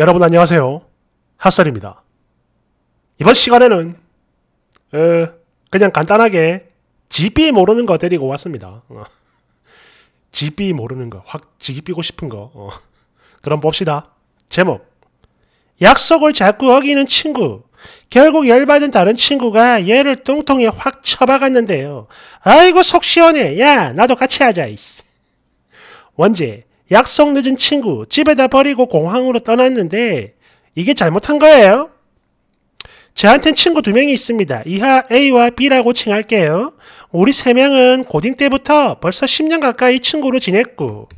여러분 안녕하세요. 핫설입니다. 이번 시간에는 어, 그냥 간단하게 집이 모르는 거 데리고 왔습니다. 어. 집이 모르는 거, 확 지기 고 싶은 거. 어. 그럼 봅시다. 제목 약속을 자꾸 어기는 친구. 결국 열받은 다른 친구가 얘를 뚱통에 확 쳐박았는데요. 아이고 속 시원해. 야 나도 같이 하자. 원제 약속 늦은 친구 집에다 버리고 공항으로 떠났는데 이게 잘못한 거예요? 저한텐 친구 두 명이 있습니다. 이하 A와 B라고 칭할게요. 우리 세 명은 고딩 때부터 벌써 10년 가까이 친구로 지냈고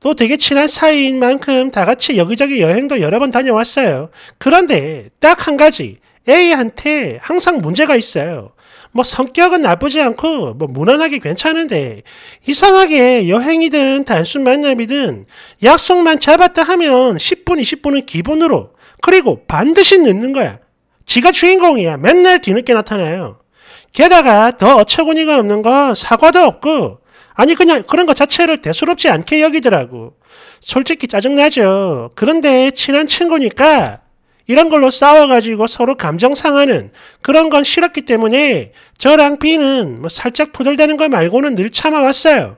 또 되게 친한 사이인 만큼 다 같이 여기저기 여행도 여러 번 다녀왔어요. 그런데 딱 한 가지 A한테 항상 문제가 있어요. 뭐 성격은 나쁘지 않고 뭐 무난하게 괜찮은데 이상하게 여행이든 단순 만남이든 약속만 잡았다 하면 10분, 20분은 기본으로 그리고 반드시 늦는 거야. 지가 주인공이야. 맨날 뒤늦게 나타나요. 게다가 더 어처구니가 없는 건 사과도 없고 아니 그냥 그런 것 자체를 대수롭지 않게 여기더라고. 솔직히 짜증나죠. 그런데 친한 친구니까 이런 걸로 싸워가지고 서로 감정 상하는 그런 건 싫었기 때문에 저랑 B는 뭐 살짝 토들대는 거 말고는 늘 참아왔어요.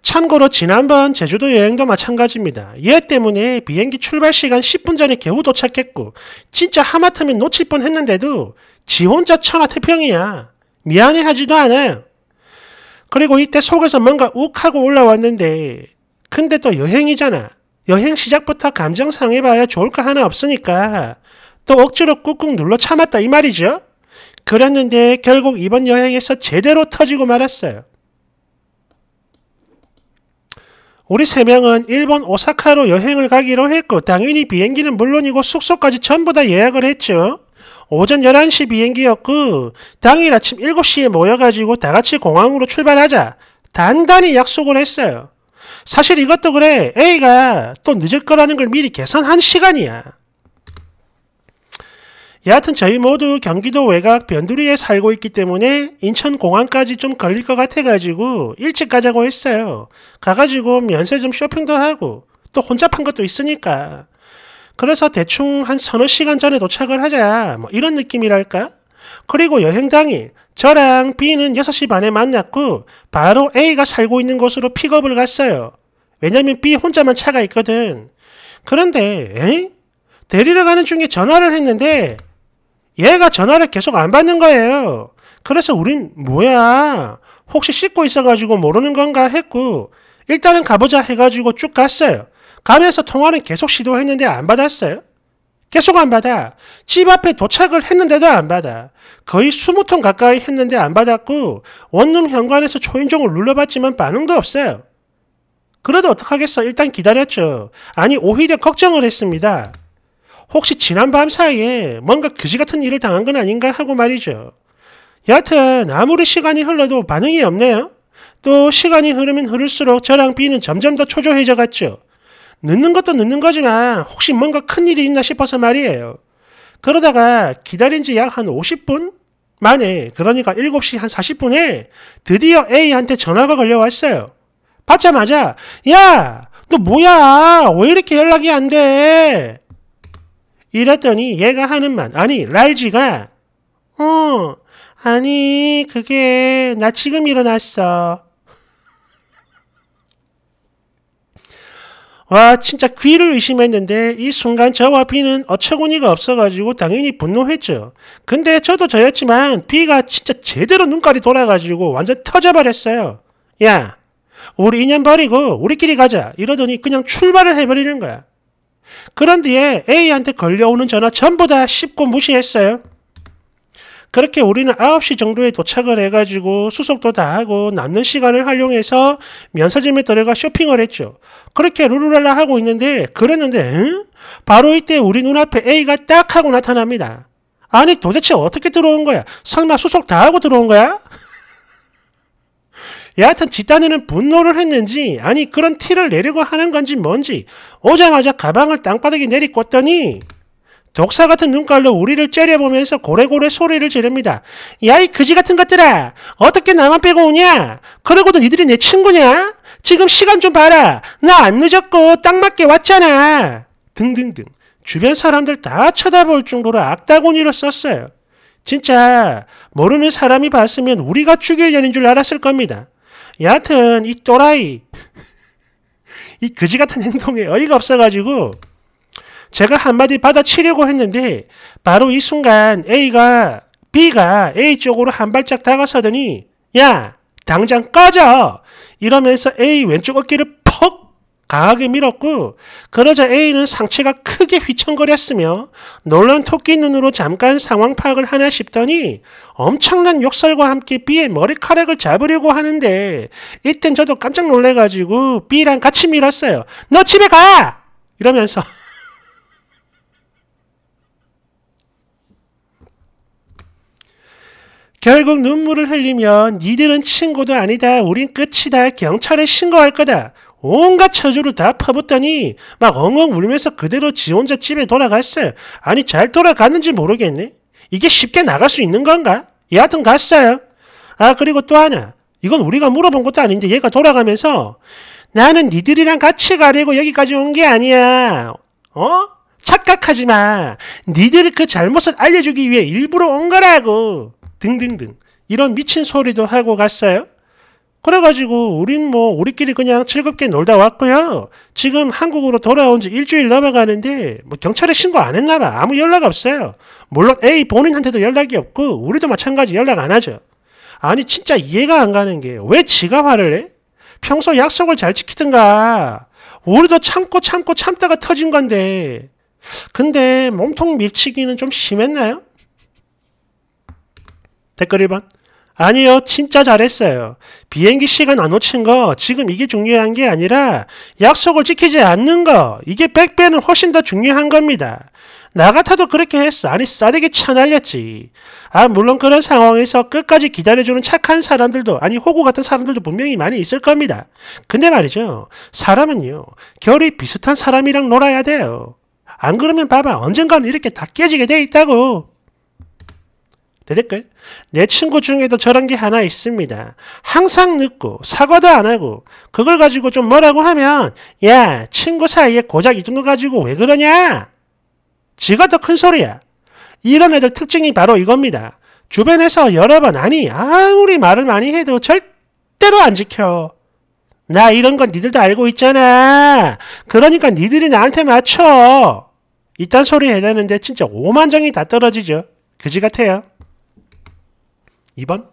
참고로 지난번 제주도 여행도 마찬가지입니다. 얘 때문에 비행기 출발 시간 10분 전에 겨우 도착했고 진짜 하마터면 놓칠 뻔했는데도 지 혼자 천하태평이야. 미안해하지도 않아요. 그리고 이때 속에서 뭔가 욱하고 올라왔는데 근데 또 여행이잖아. 여행 시작부터 감정 상해봐야 좋을 거 하나 없으니까 또 억지로 꾹꾹 눌러 참았다 이 말이죠. 그랬는데 결국 이번 여행에서 제대로 터지고 말았어요. 우리 세 명은 일본 오사카로 여행을 가기로 했고 당연히 비행기는 물론이고 숙소까지 전부 다 예약을 했죠. 오전 11시 비행기였고 당일 아침 7시에 모여가지고 다 같이 공항으로 출발하자 단단히 약속을 했어요. 사실 이것도 그래. A가 또 늦을 거라는 걸 미리 계산한 시간이야. 여하튼 저희 모두 경기도 외곽 변두리에 살고 있기 때문에 인천 공항까지 좀 걸릴 것 같아가지고 일찍 가자고 했어요. 가가지고 면세 좀 쇼핑도 하고 또 혼잡한 것도 있으니까. 그래서 대충 한 서너 시간 전에 도착을 하자 뭐 이런 느낌이랄까? 그리고 여행 당일 저랑 B는 6시 반에 만났고 바로 A가 살고 있는 곳으로 픽업을 갔어요. 왜냐면 B 혼자만 차가 있거든. 그런데 에? 데리러 가는 중에 전화를 했는데 얘가 전화를 계속 안 받는 거예요. 그래서 우린 뭐야 혹시 씻고 있어가지고 모르는 건가 했고 일단은 가보자 해가지고 쭉 갔어요. 가면서 통화는 계속 시도했는데 안 받았어요. 계속 안 받아. 집 앞에 도착을 했는데도 안 받아. 거의 20통 가까이 했는데 안 받았고 원룸 현관에서 초인종을 눌러봤지만 반응도 없어요. 그래도 어떡하겠어. 일단 기다렸죠. 아니, 오히려 걱정을 했습니다. 혹시 지난 밤 사이에 뭔가 그지 같은 일을 당한 건 아닌가 하고 말이죠. 여하튼 아무리 시간이 흘러도 반응이 없네요. 또 시간이 흐르면 흐를수록 저랑 B는 점점 더 초조해져 갔죠. 늦는 것도 늦는 거지만 혹시 뭔가 큰일이 있나 싶어서 말이에요. 그러다가 기다린 지 약 한 50분 만에 그러니까 7시 한 40분에 드디어 A한테 전화가 걸려왔어요. 받자마자 야 너 뭐야 왜 이렇게 연락이 안돼 이랬더니 얘가 하는 말 아니 랄지가 어 아니 그게 나 지금 일어났어 와 진짜 귀를 의심했는데 이 순간 저와 비는 어처구니가 없어가지고 당연히 분노했죠. 근데 저도 저였지만 비가 진짜 제대로 눈깔이 돌아가지고 완전 터져버렸어요. 야 우리 인연 버리고 우리끼리 가자 이러더니 그냥 출발을 해버리는 거야. 그런 뒤에 A한테 걸려오는 전화 전부 다 씹고 무시했어요. 그렇게 우리는 9시 정도에 도착을 해가지고 수속도 다 하고 남는 시간을 활용해서 면사점에 들어가 쇼핑을 했죠. 그렇게 루루랄라 하고 있는데 그랬는데 응? 바로 이때 우리 눈앞에 A가 딱 하고 나타납니다. 아니 도대체 어떻게 들어온 거야? 설마 수속 다 하고 들어온 거야? 여하튼 지단에는 분노를 했는지 아니 그런 티를 내려고 하는 건지 뭔지 오자마자 가방을 땅바닥에 내리꽂더니 독사 같은 눈깔로 우리를 째려보면서 고래고래 소리를 지릅니다. 야이 그지 같은 것들아 어떻게 나만 빼고 오냐? 그러고도 니들이 내 친구냐? 지금 시간 좀 봐라. 나 안 늦었고 딱 맞게 왔잖아. 등등등 주변 사람들 다 쳐다볼 정도로 악다구니로 썼어요. 진짜 모르는 사람이 봤으면 우리가 죽일 년인 줄 알았을 겁니다. 여하튼 이 또라이 이 그지 같은 행동에 어이가 없어가지고 제가 한마디 받아치려고 했는데 바로 이 순간 A가 B가 A 쪽으로 한 발짝 다가서더니 야 당장 꺼져 이러면서 A 왼쪽 어깨를 강하게 밀었고 그러자 A는 상체가 크게 휘청거렸으며 놀란 토끼 눈으로 잠깐 상황 파악을 하나 싶더니 엄청난 욕설과 함께 B의 머리카락을 잡으려고 하는데 이땐 저도 깜짝 놀래가지고 B랑 같이 밀었어요. 너 집에 가! 이러면서 결국 눈물을 흘리면 니들은 친구도 아니다. 우린 끝이다. 경찰에 신고할 거다. 온갖 처주를 다 퍼붓더니 막 엉엉 울면서 그대로 지 혼자 집에 돌아갔어요. 아니 잘 돌아갔는지 모르겠네. 이게 쉽게 나갈 수 있는 건가? 여하튼 갔어요. 아 그리고 또 하나. 이건 우리가 물어본 것도 아닌데 얘가 돌아가면서 나는 니들이랑 같이 가려고 여기까지 온 게 아니야. 어? 착각하지 마. 니들 이그 잘못을 알려주기 위해 일부러 온 거라고. 등등등. 이런 미친 소리도 하고 갔어요. 그래가지고 우린 뭐 우리끼리 그냥 즐겁게 놀다 왔고요. 지금 한국으로 돌아온 지 일주일 넘어가는데 뭐 경찰에 신고 안 했나 봐. 아무 연락 없어요. 물론 A 본인한테도 연락이 없고 우리도 마찬가지 연락 안 하죠. 아니 진짜 이해가 안 가는 게 왜 지가 화를 내? 평소 약속을 잘 지키든가 우리도 참고 참고 참다가 터진 건데 근데 몸통 밀치기는 좀 심했나요? 댓글 1번 아니요, 진짜 잘했어요. 비행기 시간 안 놓친 거, 지금 이게 중요한 게 아니라 약속을 지키지 않는 거, 이게 백배는 훨씬 더 중요한 겁니다. 나 같아도 그렇게 했어. 아니, 싸대기 쳐날렸지. 아, 물론 그런 상황에서 끝까지 기다려주는 착한 사람들도, 아니, 호구 같은 사람들도 분명히 많이 있을 겁니다. 근데 말이죠. 사람은요, 결이 비슷한 사람이랑 놀아야 돼요. 안 그러면 봐봐. 언젠가는 이렇게 다 깨지게 돼 있다고. 댓글내 친구 중에도 저런 게 하나 있습니다. 항상 늦고 사과도 안 하고 그걸 가지고 좀 뭐라고 하면 야 친구 사이에 고작 이 정도 가지고 왜 그러냐? 지가 더 큰 소리야. 이런 애들 특징이 바로 이겁니다. 주변에서 여러 번 아니 아무리 말을 많이 해도 절대로 안 지켜. 나 이런 건 니들도 알고 있잖아. 그러니까 니들이 나한테 맞춰. 이딴 소리 해야되는데 진짜 오만장이 다 떨어지죠. 그지 같아요. 2번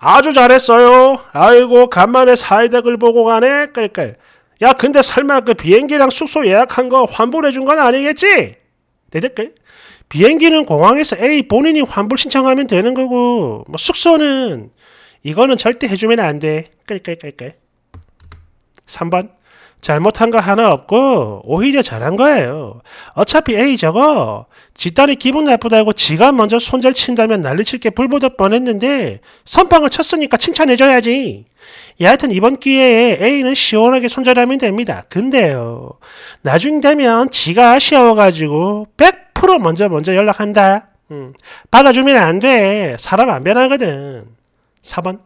아주 잘했어요. 아이고 간만에 사이다을 보고 가네. 깔깔. 야 근데 설마 그 비행기랑 숙소 예약한 거 환불해 준 건 아니겠지? 대댓글. 비행기는 공항에서 에이 본인이 환불 신청하면 되는 거고 뭐 숙소는 이거는 절대 해주면 안 돼. 깔깔깔깔. 3번 잘못한 거 하나 없고 오히려 잘한 거예요. 어차피 A 저거 지 딸이 기분 나쁘다고 지가 먼저 손절 친다면 난리칠 게 불보듯 뻔했는데 선빵을 쳤으니까 칭찬해줘야지. 예, 여하튼 이번 기회에 A는 시원하게 손절하면 됩니다. 근데요. 나중 되면 지가 아쉬워가지고 100% 먼저 먼저 연락한다. 음, 받아주면 안 돼. 사람 안 변하거든. 4번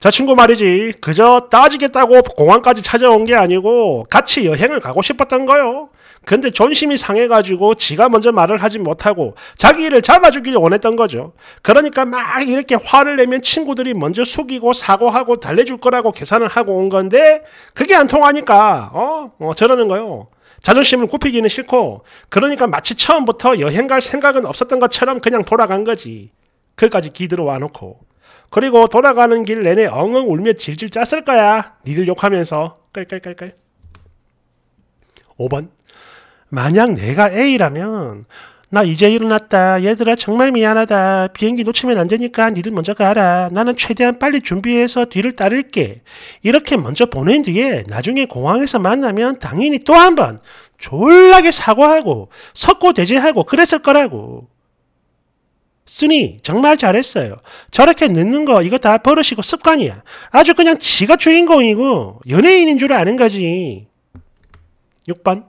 저 친구 말이지 그저 따지겠다고 공항까지 찾아온 게 아니고 같이 여행을 가고 싶었던 거요. 근데 존심이 상해가지고 지가 먼저 말을 하지 못하고 자기를 잡아주길 원했던 거죠. 그러니까 막 이렇게 화를 내면 친구들이 먼저 숙이고 사고하고 달래줄 거라고 계산을 하고 온 건데 그게 안 통하니까 어, 어 저러는 거요. 자존심을 굽히기는 싫고 그러니까 마치 처음부터 여행 갈 생각은 없었던 것처럼 그냥 돌아간 거지. 그까지 기들어 와놓고 그리고 돌아가는 길 내내 엉엉 울며 질질 짰을 거야. 니들 욕하면서. 깔깔깔깔. 5번. 만약 내가 A라면 나 이제 일어났다. 얘들아 정말 미안하다. 비행기 놓치면 안 되니까 니들 먼저 가라. 나는 최대한 빨리 준비해서 뒤를 따를게. 이렇게 먼저 보낸 뒤에 나중에 공항에서 만나면 당연히 또 한 번 졸라게 사과하고 석고대죄하고 그랬을 거라고. 쓰니 정말 잘했어요. 저렇게 늦는 거 이거 다 버릇이고 습관이야. 아주 그냥 지가 주인공이고 연예인인 줄 아는 거지. 6번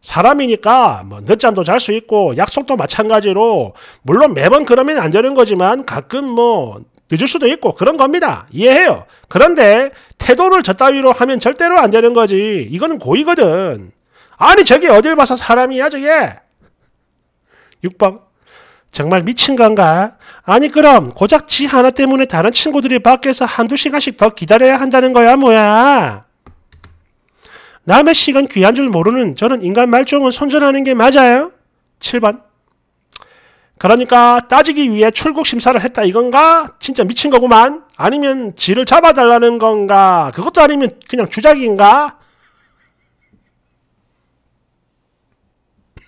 사람이니까 뭐 늦잠도 잘 수 있고 약속도 마찬가지로 물론 매번 그러면 안 되는 거지만 가끔 뭐 늦을 수도 있고 그런 겁니다. 이해해요. 그런데 태도를 저따위로 하면 절대로 안 되는 거지. 이거는 고의거든. 아니 저게 어딜 봐서 사람이야 저게. 6번 정말 미친 건가? 아니 그럼 고작 지 하나 때문에 다른 친구들이 밖에서 한두 시간씩 더 기다려야 한다는 거야 뭐야? 남의 시간 귀한 줄 모르는 저는 인간 말종은 손절하는 게 맞아요? 7번 그러니까 따지기 위해 출국 심사를 했다 이건가? 진짜 미친 거구만? 아니면 지를 잡아달라는 건가? 그것도 아니면 그냥 주작인가?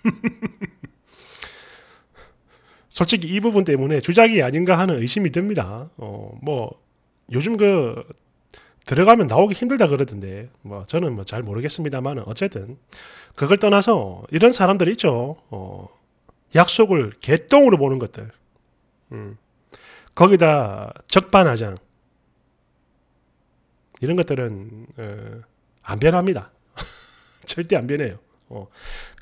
솔직히 이 부분 때문에 주작이 아닌가 하는 의심이 듭니다. 어, 뭐, 요즘 그, 들어가면 나오기 힘들다 그러던데, 뭐, 저는 뭐 잘 모르겠습니다만, 어쨌든, 그걸 떠나서 이런 사람들 있죠. 어, 약속을 개똥으로 보는 것들. 음. 거기다 적반하장. 이런 것들은, 어, 안 변합니다. 절대 안 변해요. 어,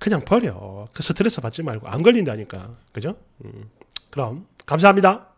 그냥 버려. 그 스트레스 받지 말고 안 걸린다니까. 그죠? 음, 그럼 감사합니다.